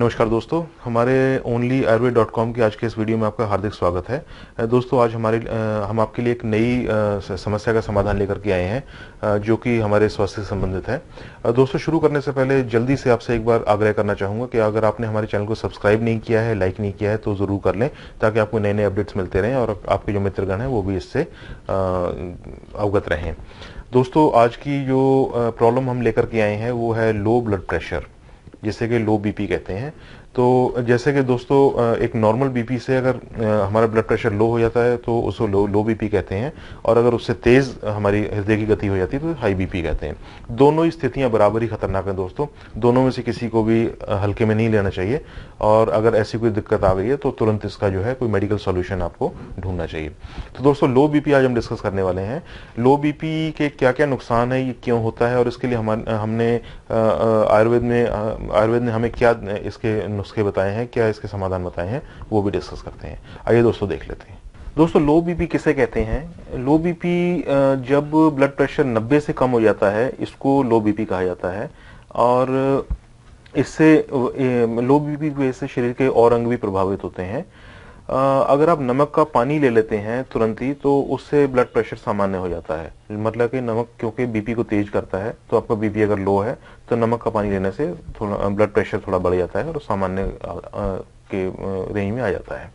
नमस्कार दोस्तों हमारे ओनली आयुर्वेद डॉट कॉम की आज के इस वीडियो में आपका हार्दिक स्वागत है दोस्तों आज हमारे हम आपके लिए एक नई समस्या का समाधान लेकर के आए हैं जो कि हमारे स्वास्थ्य से संबंधित है दोस्तों शुरू करने से पहले जल्दी से आपसे एक बार आग्रह करना चाहूँगा कि अगर आपने हमारे चैनल को सब्सक्राइब नहीं किया है लाइक नहीं किया है तो ज़रूर कर लें ताकि आपको नए नए अपडेट्स मिलते रहें और आपके जो मित्रगण हैं वो भी इससे अवगत रहें दोस्तों आज की जो प्रॉब्लम हम लेकर के आए हैं वो है लो ब्लड प्रेशर जिसे कि लो बीपी कहते हैं तो जैसे कि दोस्तों एक नॉर्मल बीपी से अगर हमारा ब्लड प्रेशर लो हो जाता है तो उसको लो लो बीपी कहते हैं और अगर उससे तेज़ हमारी हृदय की गति हो जाती है तो हाई बीपी कहते हैं दोनों ही स्थितियां बराबर ही खतरनाक हैं दोस्तों दोनों में से किसी को भी हल्के में नहीं लेना चाहिए और अगर ऐसी कोई दिक्कत आ गई है तो तुरंत इसका जो है कोई मेडिकल सोल्यूशन आपको ढूंढना चाहिए तो दोस्तों लो बीपी आज हम डिस्कस करने वाले हैं लो बीपी के क्या क्या नुकसान है ये क्यों होता है और इसके लिए हम हमने आयुर्वेद में आयुर्वेद ने हमें क्या इसके नुस्खे बताए हैं क्या इसके समाधान बताए हैं वो भी डिस्कस करते हैं आइए दोस्तों देख लेते हैं दोस्तों लो बीपी किसे कहते हैं लो बीपी जब ब्लड प्रेशर 90 से कम हो जाता है इसको लो बीपी कहा जाता है और इससे लो बीपी की वजह से शरीर के और अंग भी प्रभावित होते हैं अगर आप नमक का पानी ले लेते हैं तुरंत ही तो उससे ब्लड प्रेशर सामान्य हो जाता है मतलब कि नमक क्योंकि बीपी को तेज करता है तो आपका बीपी अगर लो है तो नमक का पानी लेने से थोड़ा ब्लड प्रेशर थोड़ा बढ़ जाता है और सामान्य के रेंज में आ जाता है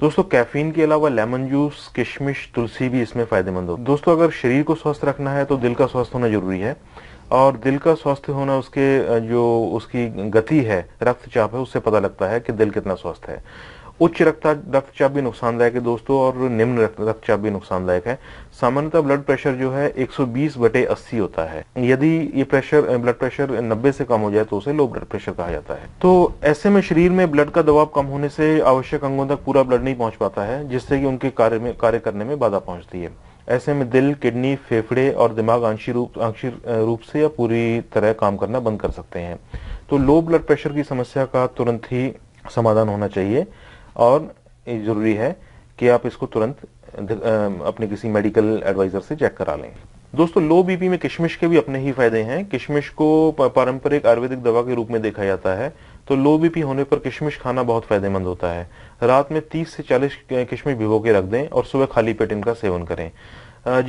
दोस्तों कैफीन के अलावा लेमन जूस किशमिश तुलसी भी इसमें फायदेमंद हो दोस्तों अगर शरीर को स्वस्थ रखना है तो दिल का स्वस्थ होना जरूरी है और दिल का स्वास्थ्य होना उसके जो उसकी गति है रक्तचाप है उससे पता लगता है कि दिल कितना स्वस्थ है उच्च रक्त रक्तचाप भी नुकसानदायक है दोस्तों और निम्न रक्तचाप भी नुकसानदायक है सामान्यतः ब्लड प्रेशर जो है 120 बटे 80 होता है यदि ये प्रेशर ब्लड प्रेशर 90 से कम हो जाए तो उसे लो ब्लड प्रेशर कहा जाता है तो ऐसे में शरीर में ब्लड का दबाव कम होने से आवश्यक अंगों तक पूरा ब्लड नहीं पहुंच पाता है जिससे कि उनके कार्य में कार्य करने में बाधा पहुंचती है ऐसे में दिल किडनी फेफड़े और दिमाग आंशी रूप आंशिक रूप से या पूरी तरह काम करना बंद कर सकते हैं तो लो ब्लड प्रेशर की समस्या का तुरंत ही समाधान होना चाहिए और ये जरूरी है कि आप इसको तुरंत अपने किसी मेडिकल एडवाइजर से चेक करा लें दोस्तों लो बीपी में किशमिश के भी अपने ही फायदे हैं किशमिश को पारंपरिक आयुर्वेदिक दवा के रूप में देखा जाता है तो लो बीपी होने पर किशमिश खाना बहुत फायदेमंद होता है रात में 30 से 40 किशमिश भिगो के रख दें और सुबह खाली पेट इनका सेवन करें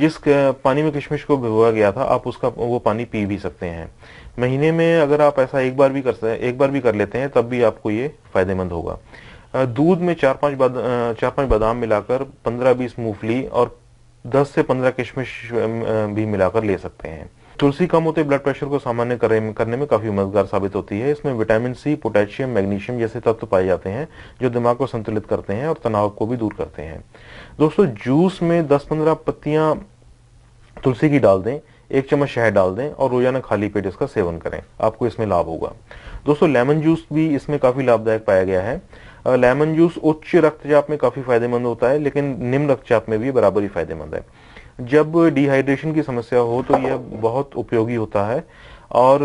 जिस पानी में किशमिश को भिगोया गया था आप उसका वो पानी पी भी सकते हैं महीने में अगर आप ऐसा एक बार भी कर एक बार भी कर लेते हैं तब भी आपको ये फायदेमंद होगा दूध में चार पांच बाद, चार पांच बादाम मिलाकर पंद्रह बीस मूंगफली और दस से पंद्रह किशमिश भी मिलाकर ले सकते हैं तुलसी कम होते ब्लड प्रेशर को सामान्य करने में काफी मददगार साबित होती है इसमें विटामिन सी पोटेशियम मैग्नीशियम जैसे तत्व पाए जाते हैं जो दिमाग को संतुलित करते हैं और तनाव को भी दूर करते हैं दोस्तों जूस में 10-15 पत्तियां तुलसी की डाल दें एक चम्मच शहद डाल दें और रोजाना खाली पेट इसका सेवन करें आपको इसमें लाभ होगा दोस्तों लेमन जूस भी इसमें काफी लाभदायक पाया गया है लेमन जूस उच्च रक्तचाप में काफी फायदेमंद होता है लेकिन निम्न रक्तचाप में भी बराबर ही फायदेमंद है जब डिहाइड्रेशन की समस्या हो तो यह बहुत उपयोगी होता है और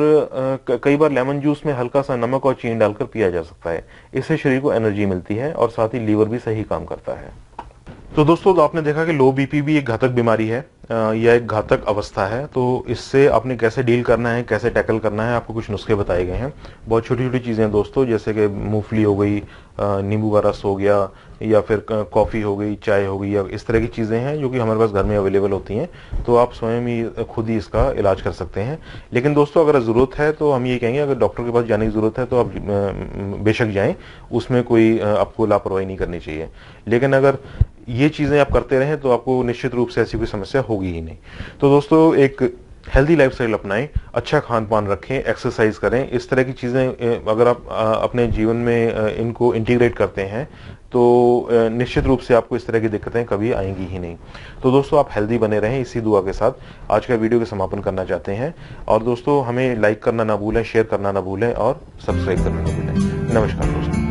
कई बार लेमन जूस में हल्का सा नमक और चीनी डालकर पिया जा सकता है इससे शरीर को एनर्जी मिलती है और साथ ही लीवर भी सही काम करता है तो दोस्तों तो आपने देखा कि लो बीपी भी एक घातक बीमारी है यह एक घातक अवस्था है तो इससे आपने कैसे डील करना है कैसे टैकल करना है आपको कुछ नुस्खे बताए गए हैं बहुत छोटी छोटी चीज़ें दोस्तों जैसे कि मूंगफली हो गई नींबू का रस हो गया या फिर कॉफ़ी हो गई चाय हो गई या इस तरह की चीज़ें हैं जो कि हमारे पास घर में अवेलेबल होती हैं तो आप स्वयं ही खुद ही इसका इलाज कर सकते हैं लेकिन दोस्तों अगर ज़रूरत है तो हम ये कहेंगे अगर डॉक्टर के पास जाने की ज़रूरत है तो आप बेशक जाएं उसमें कोई आपको लापरवाही नहीं करनी चाहिए लेकिन अगर ये चीज़ें आप करते रहें तो आपको निश्चित रूप से ऐसी कोई समस्या होगी ही नहीं तो दोस्तों एक हेल्दी लाइफस्टाइल अपनाएं अच्छा खान पान रखें एक्सरसाइज करें इस तरह की चीज़ें अगर आप अपने जीवन में इनको इंटीग्रेट करते हैं तो निश्चित रूप से आपको इस तरह की दिक्कतें कभी आएंगी ही नहीं तो दोस्तों आप हेल्दी बने रहें इसी दुआ के साथ आज का वीडियो का समापन करना चाहते हैं और दोस्तों हमें लाइक करना ना भूलें शेयर करना ना भूलें और सब्सक्राइब करना ना भूलें नमस्कार दोस्तों